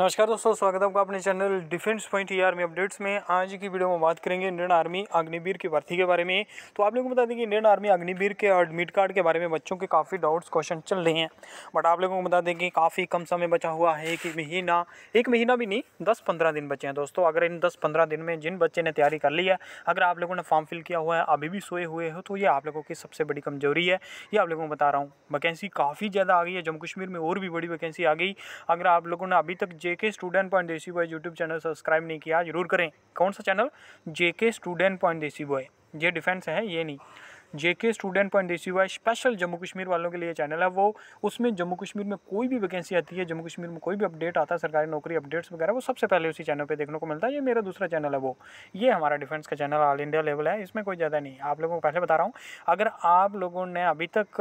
नमस्कार दोस्तों स्वागत है आपका अपने channel defence point E e army updates में आज की वीडियो में बात करेंगे इंडियन आर्मी अग्निवीर की भर्ती के बारे में तो आप लोगों को बता दें कि इंडियन आर्मी अग्निवीर के एडमिट कार्ड के बारे में बच्चों के काफ़ी डाउट्स क्वेश्चन चल रहे हैं बट आप लोगों को बता दें कि काफ़ी कम समय बचा हुआ है एक महीना एक महीना भी नहीं दस पंद्रह दिन बचे हैं दोस्तों अगर इन दस पंद्रह दिन में जिन बच्चे ने तैयारी कर ली है अगर आप लोगों ने फॉर्म फिल किया हुआ है अभी भी सोए हुए हो तो ये आप लोगों की सबसे बड़ी कमजोरी है ये आप लोगों को बता रहा हूँ वैकेंसी काफ़ी ज़्यादा आ गई है जम्मू कश्मीर में और भी बड़ी वैकेंसी आ गई अगर आप लोगों ने अभी तक J K student point desi boy YouTube channel subscribe नहीं किया जरूर करें कौन सा channel J K student point desi boy ये डिफेंस है ये नहीं J K student point desi Y special Jammu Kashmir वालों के लिए चैनल है वो उसमें जम्मू कश्मीर में कोई भी वैकेंसी आती है जम्मू कश्मीर में कोई भी अपडेट आता है सरकारी नौकरी अपडेट्स वगैरह वो सबसे पहले उसी चैनल पर देखने को मिलता है ये मेरा दूसरा चैनल है वो ये हमारा डिफेंस का चैनल ऑल इंडिया लेवल है इसमें कोई ज़्यादा नहीं आप लोगों को पहले बता रहा हूँ अगर आप लोगों ने अभी तक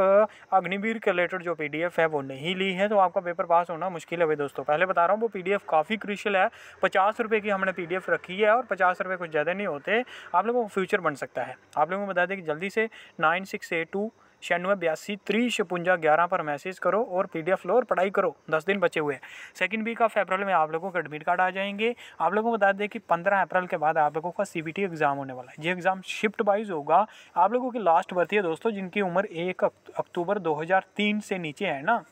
अग्निवीर के रिलेटेड जो पी है वो नहीं ली है तो आपका पेपर पास होना मुश्किल है दोस्तों पहले बता रहा हूँ वो पी काफ़ी क्रिशियल है पचास रुपये की हमने पी रखी है और पचास रुपये कुछ ज़्यादा नहीं होते आप लोगों को फ्यूचर बन सकता है आप लोगों को बता दें कि जल्दी से नाइन सिक्स एट टू छियानवे बयासी त्री छपुंजा ग्यारह पर मैसेज करो और पी डी एफ लो और पढ़ाई करो दस दिन बचे हुए हैं सेकेंड वीक ऑफ अप्रैल में आप लोगों के एडमिट कार्ड आ जाएंगे आप लोगों को बता दें कि पंद्रह अप्रैल के बाद आप लोगों का सी बी टी एग्ज़ाम होने वाला है ये एग्ज़ाम शिफ्ट वाइज होगा आप लोगों की लास्ट बर्थी है दोस्तों जिनकी उम्र एक अक्टूबर दो हज़ार तीन से नीचे है ना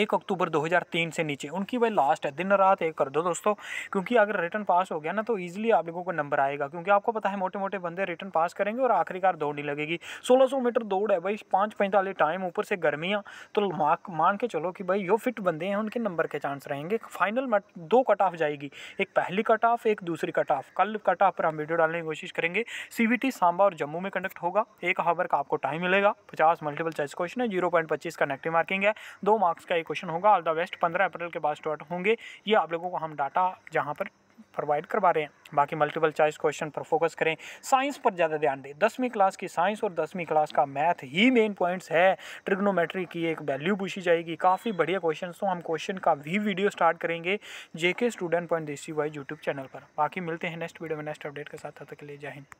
एक अक्टूबर 2003 से नीचे उनकी भाई लास्ट है दिन रात एक कर दो दोस्तों क्योंकि अगर रिटर्न पास हो गया ना तो ईजिली आप लोगों को नंबर आएगा क्योंकि आपको पता है मोटे मोटे बंदे रिटर्न पास करेंगे और आखिरकार दौड़ नहीं लगेगी 1600 मीटर दौड़ है भाई पाँच पैंतालीस टाइम ऊपर से गर्मियाँ तो मार्क मान के चलो कि भाई यो फिट बंदे हैं उनके नंबर के चांस रहेंगे फाइनल मट दो कट ऑफ जाएगी एक पहली कट ऑफ एक दूसरी कट ऑफ कल कट ऑफ पर हम वीडियो डालने की कोशिश करेंगे सी सांबा और जम्मू में कंडक्ट होगा एक हावर का आपको टाइम मिलेगा पचास मल्टीपल चॉइस क्वेश्चन है जीरो पॉइंट पच्चीस का नेगेटिव मार्किंग है दो मार्क्स का क्वेश्चन होगा ऑल द वेस्ट पंद्रह अप्रैल के बाद स्टार्ट होंगे ये आप लोगों को हम डाटा जहाँ पर प्रोवाइड करवा रहे हैं बाकी मल्टीपल चॉइस क्वेश्चन पर फोकस करें साइंस पर ज़्यादा ध्यान दें दसवीं क्लास की साइंस और दसवीं क्लास का मैथ ही मेन पॉइंट्स है ट्रिग्नोमेट्री की एक वैल्यू पूछी जाएगी काफ़ी बढ़िया क्वेश्चन तो हम क्वेश्चन का भी वीडियो स्टार्ट करेंगे J K student point desi Y YouTube channel पर बाकी मिलते हैं नेक्स्ट वीडियो में नेक्स्ट अपडेट के साथ तब तक के लिए जय हिंद